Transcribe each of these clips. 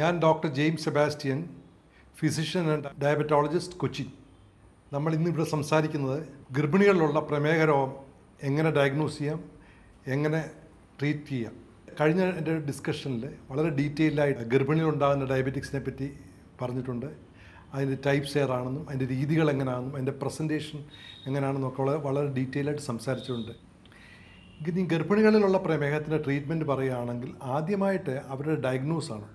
ഞാൻ doctor James Sebastian physician and diabetologist Kochi നമ്മൾ ഇന്നിവിടെ സംസാരിക്കുന്നത് ഗർഭിണികളിലുള്ള പ്രമേഹ രോഗം എങ്ങനെ ഡയഗ്നോസ് ചെയ്യാം എങ്ങനെ ട്രീറ്റ് ചെയ്യാം കഴിഞ്ഞ എൻ്റെ ഡിസ്കഷനിൽ വളരെ ഡീറ്റെയിൽഡായിട്ട് ഉണ്ടാകുന്ന ഡയബറ്റിക്സിനെ പറ്റി പറഞ്ഞിട്ടുണ്ട് അതിൻ്റെ ടൈപ്സ് ഏറാണെന്നും അതിൻ്റെ രീതികൾ എങ്ങനെയാണെന്നും അതിൻ്റെ പ്രസൻറ്റേഷൻ എങ്ങനെയാണെന്നൊക്കെ വളരെ വളരെ ഡീറ്റെയിലായിട്ട് സംസാരിച്ചിട്ടുണ്ട് ഇനി ഗർഭിണികളിലുള്ള പ്രമേഹത്തിൻ്റെ ട്രീറ്റ്മെൻറ്റ് പറയുകയാണെങ്കിൽ ആദ്യമായിട്ട് അവരുടെ ഡയഗ്നോസാണ്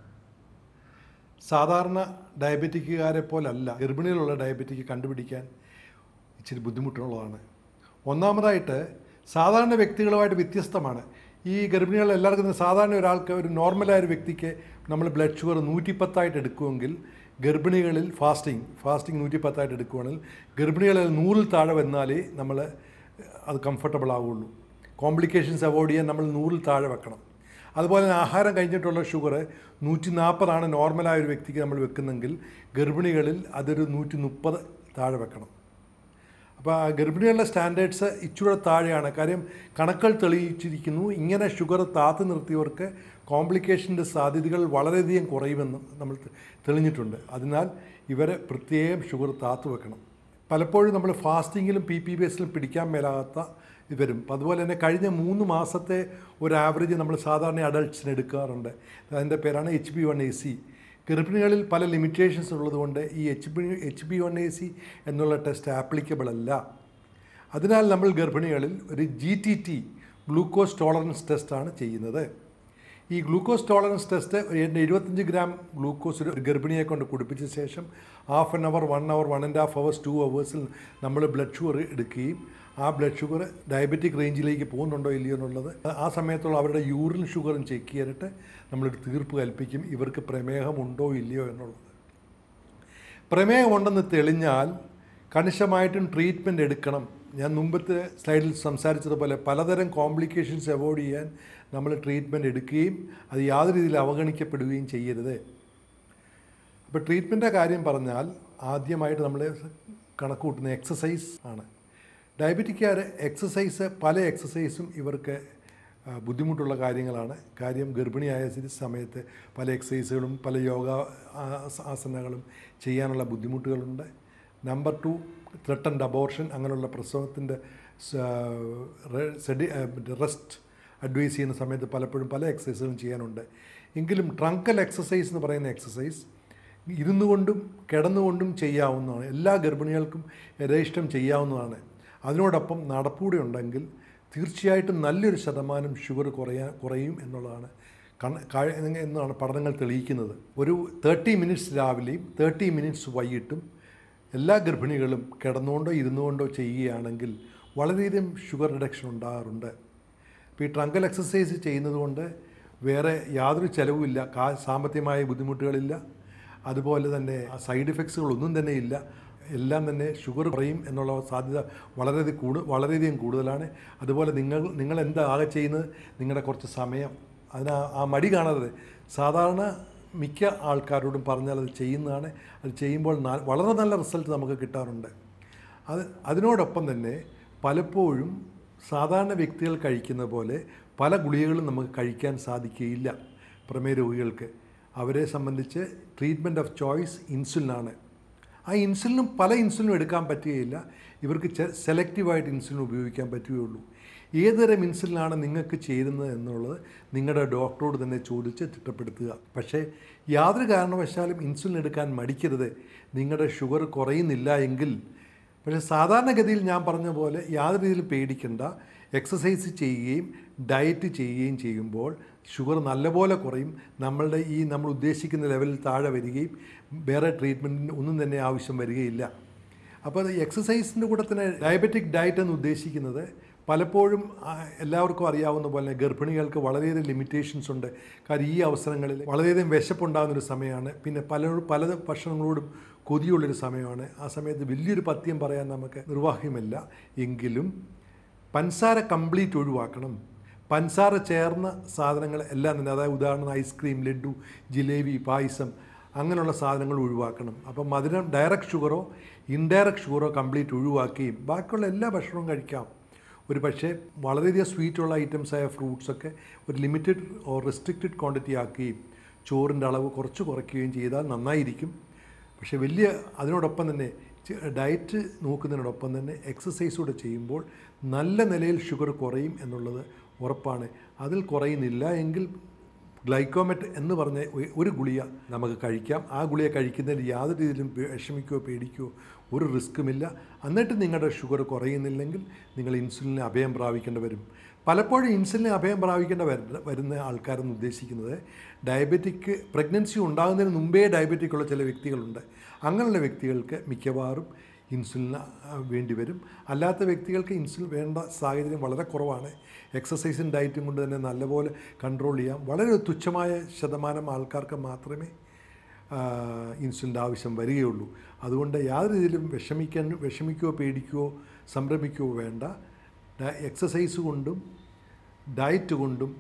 സാധാരണ ഡയബറ്റിക്കുകാരെ പോലല്ല ഗർഭിണിയിലുള്ള ഡയബറ്റിക്ക് കണ്ടുപിടിക്കാൻ ഇച്ചിരി ബുദ്ധിമുട്ടുള്ളതാണ് ഒന്നാമതായിട്ട് സാധാരണ വ്യക്തികളുമായിട്ട് വ്യത്യസ്തമാണ് ഈ ഗർഭിണികളിൽ എല്ലാവർക്കും സാധാരണ ഒരാൾക്ക് ഒരു നോർമലായ ഒരു വ്യക്തിക്ക് നമ്മൾ ബ്ലഡ് ഷുഗർ നൂറ്റിപ്പത്തായിട്ട് എടുക്കുമെങ്കിൽ ഗർഭിണികളിൽ ഫാസ്റ്റിംഗ് ഫാസ്റ്റിംഗ് നൂറ്റിപ്പത്തായിട്ട് എടുക്കുകയാണെങ്കിൽ ഗർഭിണികളിൽ നൂറിൽ താഴെ വന്നാലേ നമ്മൾ അത് കംഫർട്ടബിൾ ആവുകയുള്ളൂ കോംപ്ലിക്കേഷൻസ് അവോയ്ഡ് ചെയ്യാൻ നമ്മൾ നൂറിൽ താഴെ വെക്കണം അതുപോലെ തന്നെ ആഹാരം കഴിഞ്ഞിട്ടുള്ള ഷുഗർ നൂറ്റി നാൽപ്പതാണ് നോർമലായ ഒരു വ്യക്തിക്ക് നമ്മൾ വെക്കുന്നെങ്കിൽ ഗർഭിണികളിൽ അതൊരു നൂറ്റി മുപ്പത് താഴെ വെക്കണം അപ്പോൾ ഗർഭിണികളുടെ സ്റ്റാൻഡേർഡ്സ് ഇച്ചിരി താഴെയാണ് കാര്യം കണക്കൾ തെളിയിച്ചിരിക്കുന്നു ഇങ്ങനെ ഷുഗർ താത്തു നിർത്തിയവർക്ക് കോംപ്ലിക്കേഷൻ്റെ സാധ്യതകൾ വളരെയധികം കുറയുമെന്ന് നമ്മൾ തെളിഞ്ഞിട്ടുണ്ട് അതിനാൽ ഇവരെ പ്രത്യേകം ഷുഗർ താത്തു വെക്കണം പലപ്പോഴും നമ്മൾ ഫാസ്റ്റിങ്ങിലും പി പി ബേസിലും പിടിക്കാൻ മേലാത്ത വരും അതുപോലെ തന്നെ കഴിഞ്ഞ മൂന്ന് മാസത്തെ ഒരു ആവറേജ് നമ്മൾ സാധാരണ അഡൾട്ട്സിന് എടുക്കാറുണ്ട് അതിൻ്റെ പേരാണ് H B one A C ഗർഭിണികളിൽ പല ലിമിറ്റേഷൻസ് ഉള്ളതുകൊണ്ട് ഈ H B H B one A C എന്നുള്ള ടെസ്റ്റ് ആപ്ലിക്കബിൾ അല്ല അതിനാൽ നമ്മൾ ഗർഭിണികളിൽ ഒരു G T T glucose tolerance ടെസ്റ്റാണ് ചെയ്യുന്നത് ഈ ഗ്ലൂക്കോസ് ടോളറൻസ് ടെസ്റ്റ് എൻ്റെ ഇരുപത്തഞ്ച് ഗ്രാം ഗ്ലൂക്കോസ് ഒരു ഗർഭിണിയെ കൊണ്ട് കുടിപ്പിച്ച ശേഷം half an hour one hour one and half hours two അവേഴ്സിൽ നമ്മൾ ബ്ലഡ് ഷുഗർ എടുക്കുകയും ആ ബ്ലഡ് ഷുഗർ ഡയബറ്റിക് റേഞ്ചിലേക്ക് പോകുന്നുണ്ടോ ഇല്ലയോ എന്നുള്ളത് ആ സമയത്തുള്ള അവരുടെ യൂറിൻ ഷുഗറും ചെക്ക് ചെയ്തിട്ട് നമ്മളൊരു തീർപ്പ് കൽപ്പിക്കും ഇവർക്ക് പ്രമേഹമുണ്ടോ ഇല്ലയോ എന്നുള്ളത് പ്രമേഹമുണ്ടെന്ന് തെളിഞ്ഞാൽ കണിശമായിട്ടും ട്രീറ്റ്മെൻറ്റ് എടുക്കണം ഞാൻ മുമ്പത്തെ സ്ലൈഡിൽ സംസാരിച്ചതുപോലെ പലതരം കോംപ്ലിക്കേഷൻസ് അവോയ്ഡ് ചെയ്യാൻ നമ്മൾ ട്രീറ്റ്മെൻറ്റ് എടുക്കുകയും അത് യാതൊരു രീതിയിൽ അവഗണിക്കപ്പെടുകയും ചെയ്യരുത് അപ്പോൾ ട്രീറ്റ്മെൻറ്റിൻ്റെ കാര്യം പറഞ്ഞാൽ ആദ്യമായിട്ട് നമ്മൾ കണക്കുകൂട്ടുന്ന എക്സസൈസ് ആണ് ഡയബറ്റിക്കാർ എക്സസൈസ് പല എക്സസൈസും ഇവർക്ക് ബുദ്ധിമുട്ടുള്ള കാര്യങ്ങളാണ് കാര്യം ഗർഭിണിയായ സമയത്ത് പല എക്സസൈസുകളും പല യോഗ ആസനകളും ചെയ്യാനുള്ള ബുദ്ധിമുട്ടുകളുണ്ട് നമ്പർ ടു ത്രട്ടൻഡ് അബോർഷൻ അങ്ങനെയുള്ള പ്രസവത്തിൻ്റെ സെഡി റെസ്റ്റ് അഡ്വൈസ് ചെയ്യുന്ന സമയത്ത് പലപ്പോഴും പല എക്സസൈസുകളും ചെയ്യാനുണ്ട് എങ്കിലും ട്രങ്കൽ എക്സസൈസ് എന്ന് പറയുന്ന എക്സസൈസ് ഇരുന്നുകൊണ്ടും കിടന്നുകൊണ്ടും ചെയ്യാവുന്നതാണ് എല്ലാ ഗർഭിണികൾക്കും യഥേഷ്ടം ചെയ്യാവുന്നതാണ് അതിനോടൊപ്പം നടപ്പൂടി ഉണ്ടെങ്കിൽ തീർച്ചയായിട്ടും നല്ലൊരു ശതമാനം ഷുഗർ കുറയാ കുറയും എന്നുള്ളതാണ് എന്നാണ് പഠനങ്ങൾ തെളിയിക്കുന്നത് ഒരു തേർട്ടി മിനിറ്റ്സ് രാവിലെയും തേർട്ടി മിനിറ്റ്സ് വൈകിട്ടും എല്ലാ ഗർഭിണികളും കിടന്നുകൊണ്ടോ ഇരുന്നുകൊണ്ടോ ചെയ്യുകയാണെങ്കിൽ വളരെയധികം ഷുഗർ റിഡക്ഷൻ ഉണ്ടാകാറുണ്ട് ഇപ്പോൾ ഈ ട്രങ്കൽ എക്സസൈസ് ചെയ്യുന്നതുകൊണ്ട് വേറെ യാതൊരു ചിലവുമില്ല കാ സാമ്പത്തികമായ ബുദ്ധിമുട്ടുകളില്ല അതുപോലെ തന്നെ സൈഡ് ഇഫക്ട്സുകളൊന്നും തന്നെ ഇല്ല എല്ലാം തന്നെ ഷുഗർ കുറയും എന്നുള്ള സാധ്യത വളരെ കൂടു വളരെയധികം കൂടുതലാണ് അതുപോലെ നിങ്ങൾ നിങ്ങൾ എന്താകെ ചെയ്യുന്നത് നിങ്ങളുടെ കുറച്ച് സമയം അതിന് ആ മടി കാണാതെ സാധാരണ മിക്ക ആൾക്കാരോടും പറഞ്ഞാൽ അത് ചെയ്യുന്നതാണ് അത് ചെയ്യുമ്പോൾ വളരെ നല്ല റിസൾട്ട് നമുക്ക് കിട്ടാറുണ്ട് അത് അതിനോടൊപ്പം തന്നെ പലപ്പോഴും സാധാരണ വ്യക്തികൾ കഴിക്കുന്ന പോലെ പല ഗുളികകളും നമുക്ക് കഴിക്കാൻ സാധിക്കുകയില്ല പ്രമേയ രോഗികൾക്ക് അവരെ സംബന്ധിച്ച് ട്രീറ്റ്മെൻറ്റ് ഓഫ് ചോയ്സ് ഇൻസുലിനാണ് ആ ഇൻസുലിനും പല ഇൻസുലിനും എടുക്കാൻ പറ്റുകയില്ല ഇവർക്ക് സെലക്റ്റീവായിട്ട് ഇൻസുലിൻ ഉപയോഗിക്കാൻ പറ്റുകയുള്ളൂ ഏതുതരം ഇൻസുലിനാണ് നിങ്ങൾക്ക് ചേരുന്നത് എന്നുള്ളത് നിങ്ങളുടെ ഡോക്ടറോട് തന്നെ ചോദിച്ച് തിട്ടപ്പെടുത്തുക പക്ഷേ യാതൊരു കാരണവശാലും ഇൻസുലിൻ എടുക്കാൻ മടിക്കരുത് നിങ്ങളുടെ ഷുഗർ കുറയുന്നില്ല എങ്കിൽ പക്ഷേ സാധാരണഗതിയിൽ ഞാൻ പറഞ്ഞ പോലെ യാതൊരു രീതിയിലും പേടിക്കേണ്ട എക്സസൈസ് ചെയ്യുകയും ഡയറ്റ് ചെയ്യുകയും ചെയ്യുമ്പോൾ ഷുഗർ നല്ലപോലെ കുറയും നമ്മളുടെ ഈ നമ്മൾ ഉദ്ദേശിക്കുന്ന ലെവലിൽ താഴെ വരികയും വേറെ ട്രീറ്റ്മെൻറ്റിന് ഒന്നും തന്നെ ആവശ്യം വരികയില്ല അപ്പോൾ എക്സസൈസിൻ്റെ കൂടെ തന്നെ ഡയബറ്റിക് ഡയറ്റ് എന്ന് ഉദ്ദേശിക്കുന്നത് പലപ്പോഴും എല്ലാവർക്കും അറിയാവുന്ന പോലെ ഗർഭിണികൾക്ക് വളരെയധികം ലിമിറ്റേഷൻസ് ഉണ്ട് കാര്യം ഈ അവസരങ്ങളിൽ വളരെയധികം വിശപ്പുണ്ടാകുന്നൊരു സമയമാണ് പിന്നെ പല പല ഭക്ഷണങ്ങളോടും കൊതിയുള്ളൊരു സമയമാണ് ആ സമയത്ത് വലിയൊരു പത്യം പറയാൻ നമുക്ക് നിർവാഹ്യമല്ല എങ്കിലും പൻസാര കംപ്ലീറ്റ് ഒഴിവാക്കണം പൻസാര ചേർന്ന സാധനങ്ങൾ എല്ലാം തന്നെ അതായത് ഉദാഹരണം ഐസ്ക്രീം ലഡു ജിലേബി പായസം അങ്ങനെയുള്ള സാധനങ്ങൾ ഒഴിവാക്കണം അപ്പം മധുരം ഡയറക്റ്റ് ഷുഗറോ ഇൻഡയറക്റ്റ് ഷുഗറോ കംപ്ലീറ്റ് ഒഴിവാക്കുകയും ബാക്കിയുള്ള എല്ലാ ഭക്ഷണവും കഴിക്കാം ഒരു പക്ഷേ വളരെയധികം സ്വീറ്റുള്ള ഐറ്റംസായ ഫ്രൂട്ട്സൊക്കെ ഒരു ലിമിറ്റഡ് ഓർ റെസ്ട്രിക്റ്റഡ് ക്വാണ്ടിറ്റി ആക്കുകയും ചോറിൻ്റെ അളവ് കുറച്ച് കുറയ്ക്കുകയും ചെയ്താൽ നന്നായിരിക്കും പക്ഷേ വലിയ അതിനോടൊപ്പം തന്നെ ഡയറ്റ് നോക്കുന്നതിനോടൊപ്പം തന്നെ എക്സസൈസ് കൂടെ ചെയ്യുമ്പോൾ നല്ല നിലയിൽ ഷുഗർ കുറയും എന്നുള്ളത് ഉറപ്പാണ് അതിൽ കുറയുന്നില്ല എങ്കിൽ ഗ്ലൈക്കോമെറ്റ് എന്ന് പറഞ്ഞ ഒരു ഗുളിക നമുക്ക് കഴിക്കാം ആ ഗുളിക കഴിക്കുന്നതിൽ യാതൊരു രീതിയിലും വിഷമിക്കുകയോ പേടിക്കുകയോ ഒരു റിസ്ക്കുമില്ല എന്നിട്ട് നിങ്ങളുടെ ഷുഗർ കുറയുന്നില്ലെങ്കിൽ നിങ്ങൾ ഇൻസുലിനെ അഭയം പ്രാപിക്കേണ്ടി വരും പലപ്പോഴും ഇൻസുലിനെ അഭയം പ്രാപിക്കേണ്ട വരുന്ന ആൾക്കാരെന്ന് ഉദ്ദേശിക്കുന്നത് ഡയബറ്റിക്ക് പ്രഗ്നൻസി ഉണ്ടാകുന്നതിന് മുമ്പേ ഡയബറ്റിക്കുള്ള ചില വ്യക്തികളുണ്ട് അങ്ങനെയുള്ള വ്യക്തികൾക്ക് മിക്കവാറും ഇൻസുലിന് വേണ്ടി വരും അല്ലാത്ത വ്യക്തികൾക്ക് ഇൻസുലിൻ വേണ്ട സാഹചര്യം വളരെ കുറവാണ് എക്സസൈസും ഡയറ്റും കൊണ്ട് തന്നെ നല്ലപോലെ കൺട്രോൾ ചെയ്യാം വളരെ തുച്ഛമായ ശതമാനം ആൾക്കാർക്ക് മാത്രമേ ഇൻസുലിൻ്റെ ആവശ്യം വരികയുള്ളൂ അതുകൊണ്ട് യാതൊരു രീതിയിലും വിഷമിക്കാൻ വിഷമിക്കുകയോ പേടിക്കുകയോ സംരമിക്കുകയോ വേണ്ട എക്സസൈസ് കൊണ്ടും ഡയറ്റ് കൊണ്ടും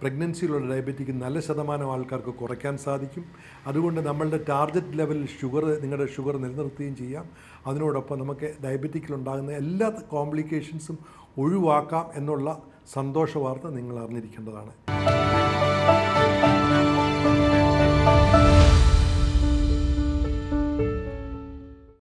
പ്രഗ്നൻസിയിലുള്ള ഡയബറ്റിക്ക് നല്ല ശതമാനം ആൾക്കാർക്ക് കുറയ്ക്കാൻ സാധിക്കും അതുകൊണ്ട് നമ്മളുടെ ടാർഗറ്റ് ലെവലിൽ ഷുഗർ നിങ്ങളുടെ ഷുഗർ നിലനിർത്തുകയും ചെയ്യാം അതിനോടൊപ്പം നമുക്ക് ഡയബറ്റിക്കിലുണ്ടാകുന്ന എല്ലാ കോംപ്ലിക്കേഷൻസും ഒഴിവാക്കാം എന്നുള്ള സന്തോഷ വാർത്ത നിങ്ങൾ അറിഞ്ഞിരിക്കേണ്ടതാണ്